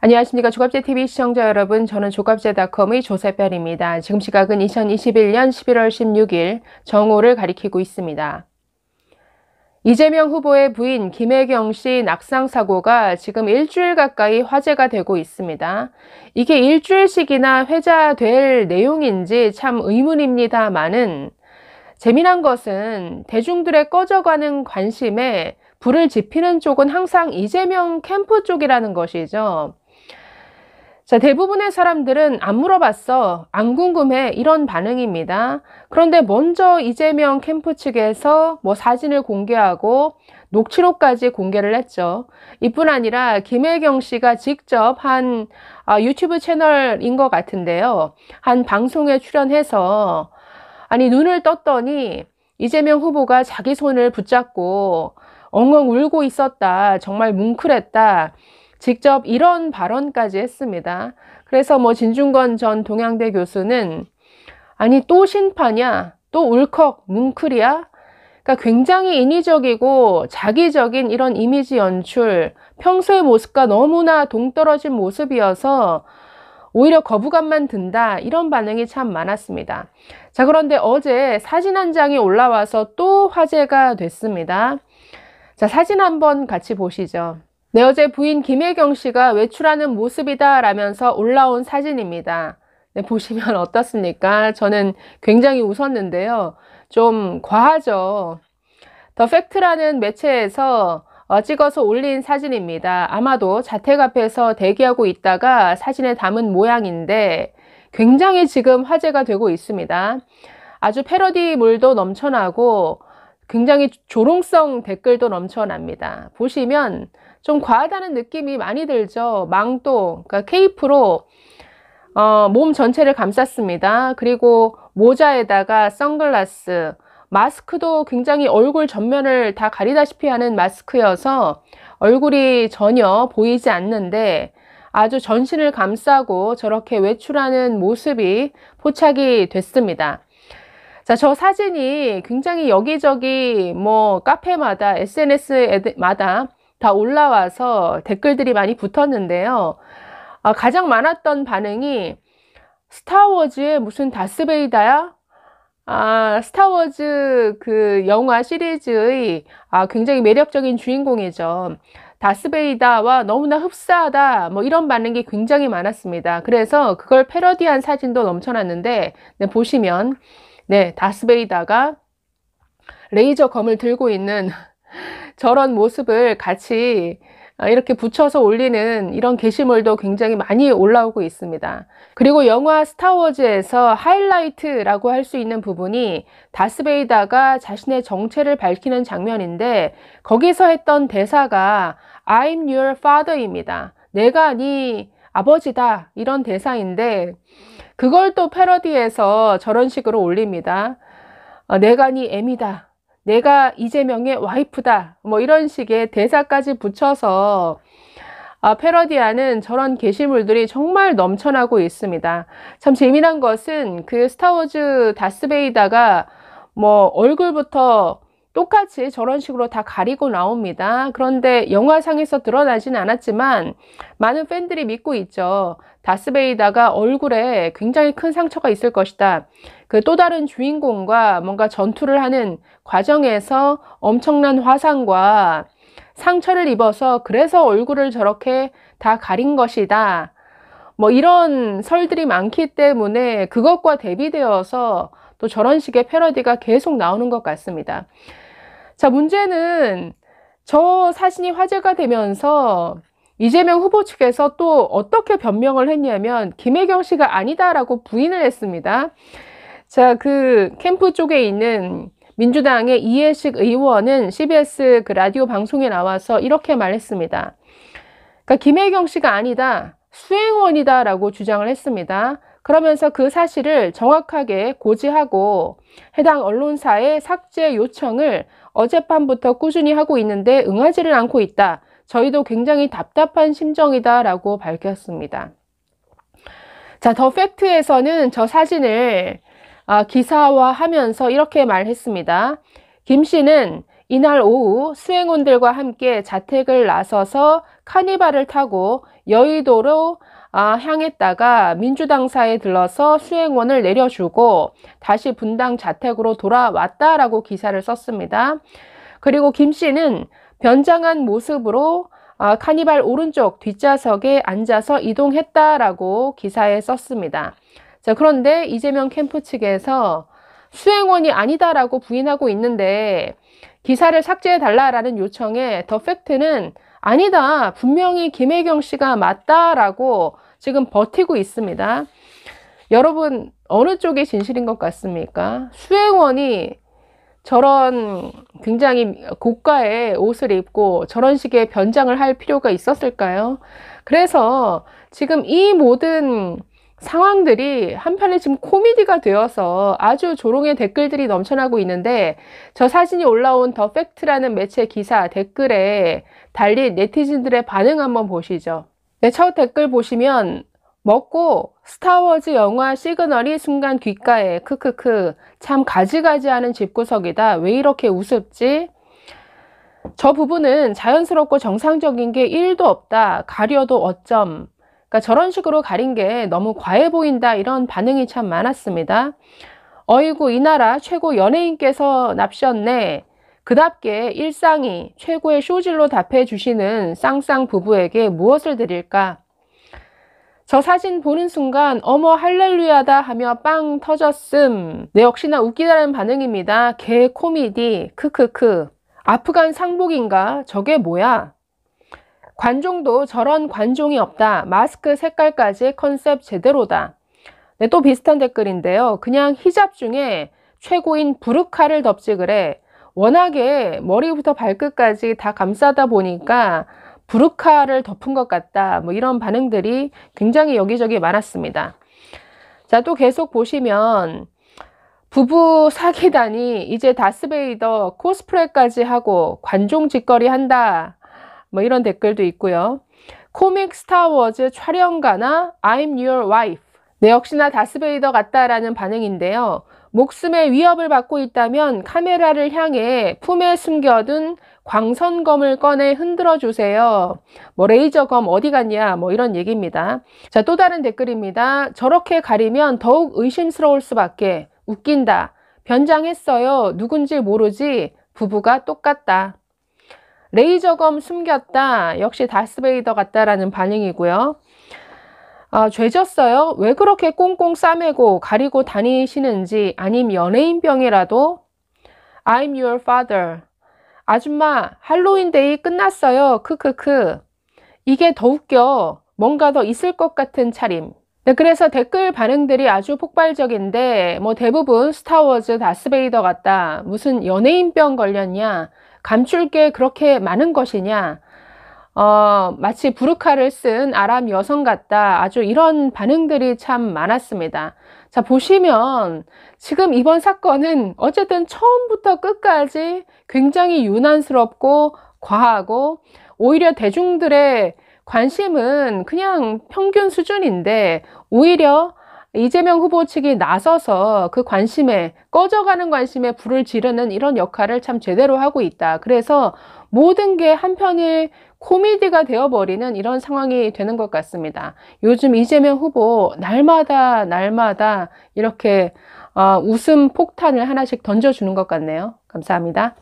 안녕하십니까 조갑제TV 시청자 여러분 저는 조갑제닷컴의 조세별입니다. 지금 시각은 2021년 11월 16일 정오를 가리키고 있습니다. 이재명 후보의 부인 김혜경 씨 낙상 사고가 지금 일주일 가까이 화제가 되고 있습니다. 이게 일주일씩이나 회자될 내용인지 참 의문입니다만은 재미난 것은 대중들의 꺼져가는 관심에 불을 지피는 쪽은 항상 이재명 캠프 쪽이라는 것이죠. 자, 대부분의 사람들은 안 물어봤어, 안 궁금해 이런 반응입니다. 그런데 먼저 이재명 캠프 측에서 뭐 사진을 공개하고 녹취록까지 공개를 했죠. 이뿐 아니라 김혜경 씨가 직접 한 아, 유튜브 채널인 것 같은데요. 한 방송에 출연해서 아니 눈을 떴더니 이재명 후보가 자기 손을 붙잡고 엉엉 울고 있었다. 정말 뭉클했다. 직접 이런 발언까지 했습니다. 그래서 뭐 진중권 전 동양대 교수는 아니 또 신파냐? 또 울컥 뭉클이야? 그러니까 굉장히 인위적이고 자기적인 이런 이미지 연출, 평소의 모습과 너무나 동떨어진 모습이어서 오히려 거부감만 든다 이런 반응이 참 많았습니다. 자 그런데 어제 사진 한 장이 올라와서 또 화제가 됐습니다. 자 사진 한번 같이 보시죠. 내 네, 어제 부인 김혜경 씨가 외출하는 모습이다 라면서 올라온 사진입니다. 네, 보시면 어떻습니까? 저는 굉장히 웃었는데요. 좀 과하죠. 더 팩트라는 매체에서 어, 찍어서 올린 사진입니다. 아마도 자택 앞에서 대기하고 있다가 사진에 담은 모양인데 굉장히 지금 화제가 되고 있습니다. 아주 패러디물도 넘쳐나고 굉장히 조롱성 댓글도 넘쳐납니다. 보시면 좀 과하다는 느낌이 많이 들죠. 망토, 그러니까 케이프로 어, 몸 전체를 감쌌습니다. 그리고 모자에다가 선글라스, 마스크도 굉장히 얼굴 전면을 다 가리다시피 하는 마스크여서 얼굴이 전혀 보이지 않는데 아주 전신을 감싸고 저렇게 외출하는 모습이 포착이 됐습니다. 자, 저 사진이 굉장히 여기저기 뭐 카페마다 SNS마다 다 올라와서 댓글들이 많이 붙었는데요. 아, 가장 많았던 반응이 스타워즈의 무슨 다스베이다야? 아, 스타워즈 그 영화 시리즈의 아, 굉장히 매력적인 주인공이죠. 다스베이다와 너무나 흡사하다 뭐 이런 반응이 굉장히 많았습니다. 그래서 그걸 패러디한 사진도 넘쳐났는데 네, 보시면 네, 다스베이다가 레이저 검을 들고 있는 저런 모습을 같이 어, 이렇게 붙여서 올리는 이런 게시물도 굉장히 많이 올라오고 있습니다. 그리고 영화 스타워즈에서 하이라이트라고 할 수 있는 부분이 다스베이다가 자신의 정체를 밝히는 장면인데 거기서 했던 대사가 I'm your father입니다. 내가 네 아버지다 이런 대사인데 그걸 또 패러디해서 저런 식으로 올립니다. 어, 내가 니 애미다. 내가 이재명의 와이프다. 뭐 이런 식의 대사까지 붙여서 아, 패러디하는 저런 게시물들이 정말 넘쳐나고 있습니다. 참 재미난 것은 그 스타워즈 다스베이다가 뭐 얼굴부터 똑같이 저런 식으로 다 가리고 나옵니다. 그런데 영화상에서 드러나지는 않았지만 많은 팬들이 믿고 있죠. 다스베이다가 얼굴에 굉장히 큰 상처가 있을 것이다. 그 또 다른 주인공과 뭔가 전투를 하는 과정에서 엄청난 화상과 상처를 입어서 그래서 얼굴을 저렇게 다 가린 것이다. 뭐 이런 설들이 많기 때문에 그것과 대비되어서 또 저런 식의 패러디가 계속 나오는 것 같습니다. 자, 문제는 저 사진이 화제가 되면서 이재명 후보 측에서 또 어떻게 변명을 했냐면 김혜경 씨가 아니다라고 부인을 했습니다. 자, 그 캠프 쪽에 있는 민주당의 이해식 의원은 CBS 그 라디오 방송에 나와서 이렇게 말했습니다. 그러니까 김혜경 씨가 아니다. 수행원이다라고 주장을 했습니다. 그러면서 그 사실을 정확하게 고지하고 해당 언론사의 삭제 요청을 어젯밤부터 꾸준히 하고 있는데 응하지를 않고 있다. 저희도 굉장히 답답한 심정이다 라고 밝혔습니다. 자, 더 팩트에서는 저 사진을 아, 기사화 하면서 이렇게 말했습니다. 김 씨는 이날 오후 수행원들과 함께 자택을 나서서 카니발을 타고 여의도로 아, 향했다가 민주당사에 들러서 수행원을 내려주고 다시 분당 자택으로 돌아왔다라고 기사를 썼습니다. 그리고 김 씨는 변장한 모습으로 아, 카니발 오른쪽 뒷좌석에 앉아서 이동했다라고 기사에 썼습니다. 자, 그런데 이재명 캠프 측에서 수행원이 아니다라고 부인하고 있는데 기사를 삭제해 달라라는 요청에 더 팩트는 아니다. 분명히 김혜경 씨가 맞다라고 지금 버티고 있습니다. 여러분 어느 쪽이 진실인 것 같습니까? 수행원이 저런 굉장히 고가의 옷을 입고 저런 식의 변장을 할 필요가 있었을까요? 그래서 지금 이 모든 상황들이 한편에 지금 코미디가 되어서 아주 조롱의 댓글들이 넘쳐나고 있는데 저 사진이 올라온 더 팩트라는 매체 기사 댓글에 달린 네티즌들의 반응 한번 보시죠. 네, 첫 댓글 보시면 먹고 스타워즈 영화 시그널이 순간 귓가에 크크크 참 가지가지하는 집구석이다 왜 이렇게 우습지 저 부분은 자연스럽고 정상적인 게 1도 없다 가려도 어쩜 그러니까 저런 식으로 가린 게 너무 과해 보인다 이런 반응이 참 많았습니다. 어이구 이 나라 최고 연예인께서 납셨네. 그답게 일상이 최고의 쇼질로 답해 주시는 쌍쌍 부부에게 무엇을 드릴까? 저 사진 보는 순간 어머 할렐루야다 하며 빵 터졌음. 네 역시나 웃기다는 반응입니다. 개 코미디 크크크. 아프간 상복인가? 저게 뭐야? 관종도 저런 관종이 없다. 마스크 색깔까지 컨셉 제대로다. 네, 또 비슷한 댓글인데요. 그냥 히잡 중에 최고인 부르카를 덮지 그래. 워낙에 머리부터 발끝까지 다 감싸다 보니까 부르카를 덮은 것 같다. 뭐 이런 반응들이 굉장히 여기저기 많았습니다. 자, 또 계속 보시면 부부 사기다니 이제 다스베이더 코스프레까지 하고 관종 짓거리 한다. 뭐 이런 댓글도 있고요. 코믹 스타워즈 촬영가나 I'm your wife. 네, 역시나 다스베이더 같다라는 반응인데요. 목숨의 위협을 받고 있다면 카메라를 향해 품에 숨겨둔 광선검을 꺼내 흔들어 주세요. 뭐 레이저검 어디 갔냐 뭐 이런 얘기입니다. 자, 또 다른 댓글입니다. 저렇게 가리면 더욱 의심스러울 수밖에. 웃긴다. 변장했어요. 누군지 모르지. 부부가 똑같다. 레이저검 숨겼다. 역시 다스베이더 같다라는 반응이고요. 아, 죄졌어요? 왜 그렇게 꽁꽁 싸매고 가리고 다니시는지 아님 연예인병이라도 I'm your father. 아줌마 할로윈 데이 끝났어요. 크크크. 이게 더 웃겨. 뭔가 더 있을 것 같은 차림. 네, 그래서 댓글 반응들이 아주 폭발적인데 뭐 대부분 스타워즈 다스베이더 같다. 무슨 연예인병 걸렸냐. 감출 게 그렇게 많은 것이냐? 어, 마치 부르카를 쓴 아람 여성 같다. 아주 이런 반응들이 참 많았습니다. 자, 보시면 지금 이번 사건은 어쨌든 처음부터 끝까지 굉장히 유난스럽고 과하고 오히려 대중들의 관심은 그냥 평균 수준인데 오히려 이재명 후보 측이 나서서 그 관심에 꺼져가는 관심에 불을 지르는 이런 역할을 참 제대로 하고 있다. 그래서 모든 게 한편의 코미디가 되어버리는 이런 상황이 되는 것 같습니다. 요즘 이재명 후보 날마다 날마다 이렇게 아, 웃음 폭탄을 하나씩 던져주는 것 같네요. 감사합니다.